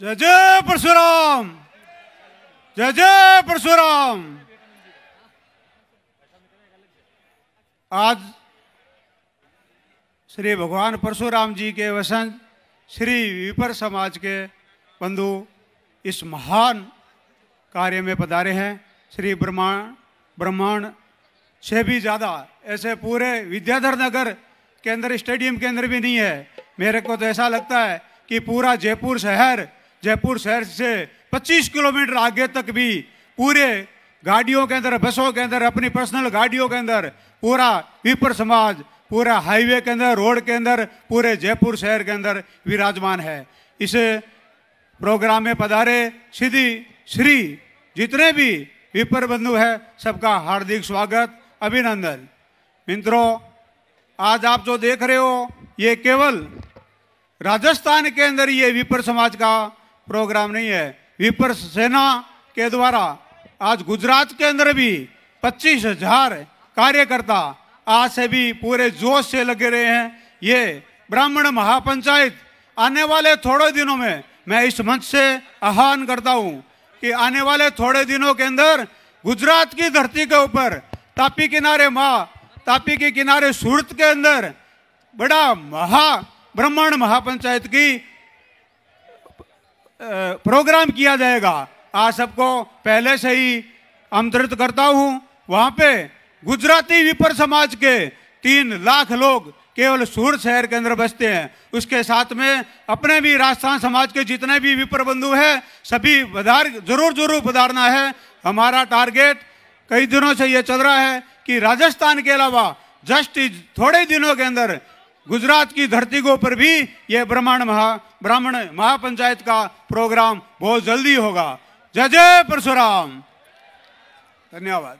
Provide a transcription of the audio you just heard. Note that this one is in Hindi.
जय जय परशुराम जय जय परशुराम आज श्री भगवान परशुराम जी के वसंत श्री विपर समाज के बंधु इस महान कार्य में पधारे हैं श्री ब्रह्मांड ब्रह्मांड से भी ज़्यादा ऐसे पूरे विद्याधर नगर के अंदर स्टेडियम के अंदर भी नहीं है मेरे को तो ऐसा लगता है कि पूरा जयपुर शहर जयपुर शहर से 25 किलोमीटर आगे तक भी पूरे गाड़ियों के अंदर बसों के अंदर अपनी पर्सनल गाड़ियों के अंदर पूरा विपर समाज पूरा हाईवे के अंदर रोड के अंदर पूरे जयपुर शहर के अंदर विराजमान है इस प्रोग्राम में पधारे सीधी श्री जितने भी विपर बंधु है सबका हार्दिक स्वागत अभिनंदन मित्रों आज आप जो देख रहे हो ये केवल राजस्थान के अंदर ये विपर समाज का प्रोग्राम नहीं है विपर सेना के द्वारा आज गुजरात के अंदर भी पच्चीस हजार कार्यकर्ता आज से भी पूरे जोश से लगे रहे हैं ये ब्राह्मण महापंचायत आने वाले थोड़े दिनों में मैं इस मंच से आह्वान करता हूँ कि आने वाले थोड़े दिनों के अंदर गुजरात की धरती के ऊपर तापी किनारे माँ तापी के किनारे सूरत के अंदर बड़ा महा ब्राह्मण महापंचायत की प्रोग्राम किया जाएगा आज सबको पहले से ही आमंत्रित करता हूँ वहाँ पे गुजराती विपर समाज के तीन लाख लोग केवल सूर शहर के अंदर बसते हैं उसके साथ में अपने भी राजस्थान समाज के जितने भी विपर बंधु हैं सभी बधार जरूर जरूर बधारना है हमारा टारगेट कई दिनों से ये चल रहा है कि राजस्थान के अलावा जस्ट थोड़े दिनों के अंदर गुजरात की धरती को पर भी यह ब्राह्मण महा ब्राह्मण महापंचायत का प्रोग्राम बहुत जल्दी होगा जय जय परशुराम धन्यवाद